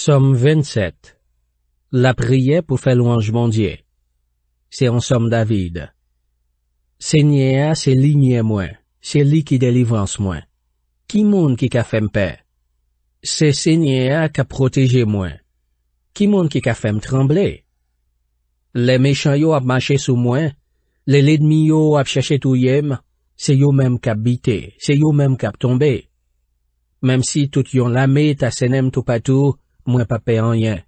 Somme 27 La priye pou fè louange mondye. Se yon somme David. Se nye a, se li nye mwen. Se li ki delivrans mwen. Ki moun ki ka fèm pè? Se se nye a, ka proteje mwen. Ki moun ki ka fèm tremble? Le mechanyo ap mache sou mwen. Le ledmi yo ap chache tou yem. Se yo mèm kap bite. Se yo mèm kap tombe. Mem si tout yon lamè ta senèm tou patou. mwen pa pe anyen.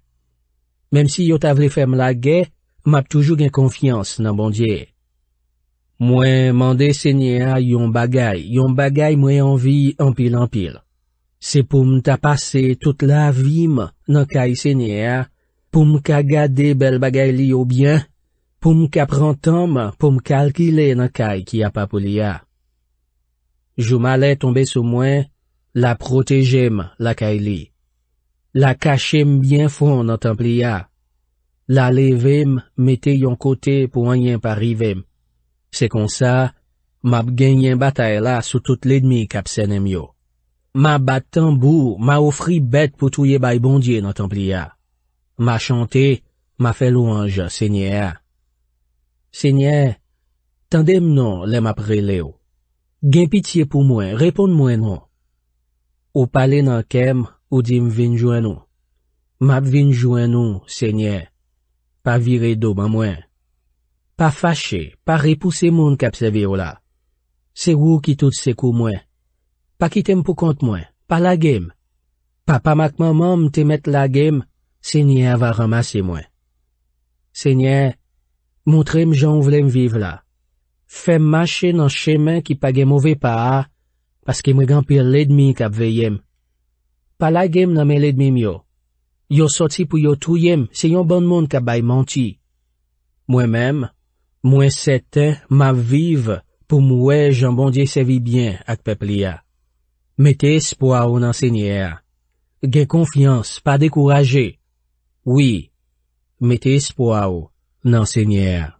Mem si yo ta vle fem la ge, map toujou gen konfians nan bondye. Mwen mande senye a yon bagay, yon bagay mwen anvi anpil-anpil. Se poum ta pase tout la vime nan kay senye a, poum ka gade bel bagay li yo byen, poum ka prantanm poum kalkile nan kay ki apapou li a. Jouman le tombe sou mwen, la protejem la kay li. La kachem byen fon nan templiya. La levem, meteyon kote pou anyen parivem. Se konsa, map genyen batay la sou tout l'edmi kap senem yo. Ma batan bou, ma ofri bet pou touye bay bondye nan templiya. Ma chante, ma fe louange, senye a. Senye, tendem non lè map rele yo. Gen pitiye pou mwen, repon mwen non. Ou pale nan kem, Ou di m vin jwen nou. Map vin jwen nou, se nye. Pa vire do ban mwen. Pa fache, pa repouse moun kap se vio la. Se wou ki tout se kou mwen. Pa kitem pou kont mwen, pa lagem. Pa pa mak mamam te met lagem, se nye ava ramase mwen. Se nye, moutrem jan vlem vive la. Fem mache nan chemen ki pagen mouve pa a, paske mwen gampir ledmi kap veyem. Palagèm nan men ledmèm yo. Yo soti pou yo touyèm se yon bon moun kabay manti. Mwen mèm, mwen setèm ma vive pou mwen jan bondye sevi byen ak pepli ya. Metès pou a ou nan sènyèr. Gen konfians pa dekourajè. Oui, metès pou a ou nan sènyèr.